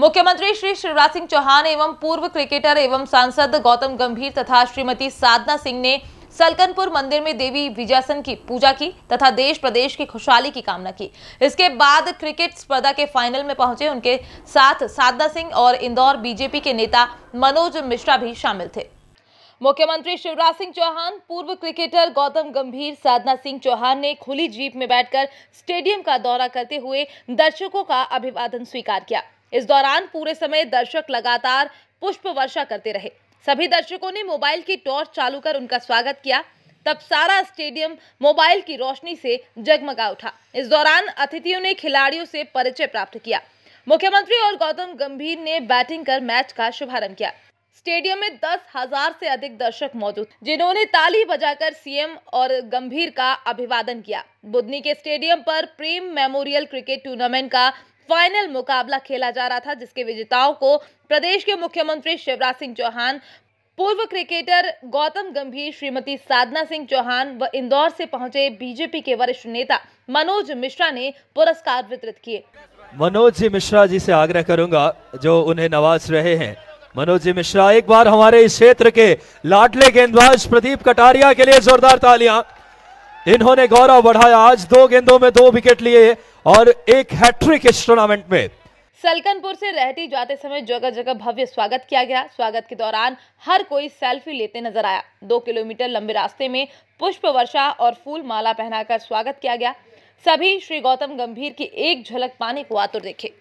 मुख्यमंत्री श्री शिवराज सिंह चौहान एवं पूर्व क्रिकेटर एवं सांसद गौतम गंभीर तथा श्रीमती साधना सिंह ने सलकनपुर मंदिर में देवी विजयसन की पूजा की तथा देश प्रदेश की खुशहाली की कामना की इसके बाद क्रिकेट स्पर्धा के फाइनल में पहुंचे उनके साथ साधना सिंह और इंदौर बीजेपी के नेता मनोज मिश्रा भी शामिल थे मुख्यमंत्री शिवराज सिंह चौहान पूर्व क्रिकेटर गौतम गंभीर साधना सिंह चौहान ने खुली जीप में बैठकर स्टेडियम का दौरा करते हुए दर्शकों का अभिवादन स्वीकार किया इस दौरान पूरे समय दर्शक लगातार पुष्प वर्षा करते रहे सभी दर्शकों ने मोबाइल की टॉर्च चालू कर उनका स्वागत किया तब सारा स्टेडियम मोबाइल की रोशनी से जगमगा उठा इस दौरान अतिथियों ने खिलाड़ियों से परिचय प्राप्त किया मुख्यमंत्री और गौतम गंभीर ने बैटिंग कर मैच का शुभारंभ किया स्टेडियम में दस हजार से अधिक दर्शक मौजूद जिन्होंने ताली बजाकर सीएम और गंभीर का अभिवादन किया बुधनी के स्टेडियम पर प्रेम मेमोरियल क्रिकेट टूर्नामेंट का फाइनल मुकाबला खेला जा रहा था जिसके विजेताओं को प्रदेश के मुख्यमंत्री शिवराज सिंह चौहान पूर्व क्रिकेटर गौतम गंभीर श्रीमती साधना सिंह चौहान व इंदौर से पहुंचे बीजेपी के वरिष्ठ नेता मनोज मिश्रा ने पुरस्कार वितरित किए मनोज जी मिश्रा जी से आग्रह करूंगा जो उन्हें नवाज रहे हैं मनोज जी मिश्रा एक बार हमारे इस क्षेत्र के लाडले गेंदबाज प्रदीप कटारिया के लिए जोरदार तालियां इन्होंने गौरव बढ़ाया आज दो गेंदों में दो विकेट लिए और एक हैट्रिक इस टूर्नामेंट में सलकनपुर से रहती जाते समय जगह जगह भव्य स्वागत किया गया स्वागत के दौरान हर कोई सेल्फी लेते नजर आया दो किलोमीटर लंबे रास्ते में पुष्प वर्षा और फूल माला पहनाकर स्वागत किया गया सभी श्री गौतम गंभीर की एक झलक पाने को आतुर देखे